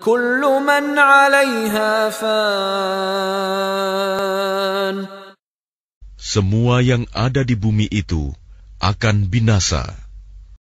كل من عليها فان Semua yang ada di bumi itu akan binasa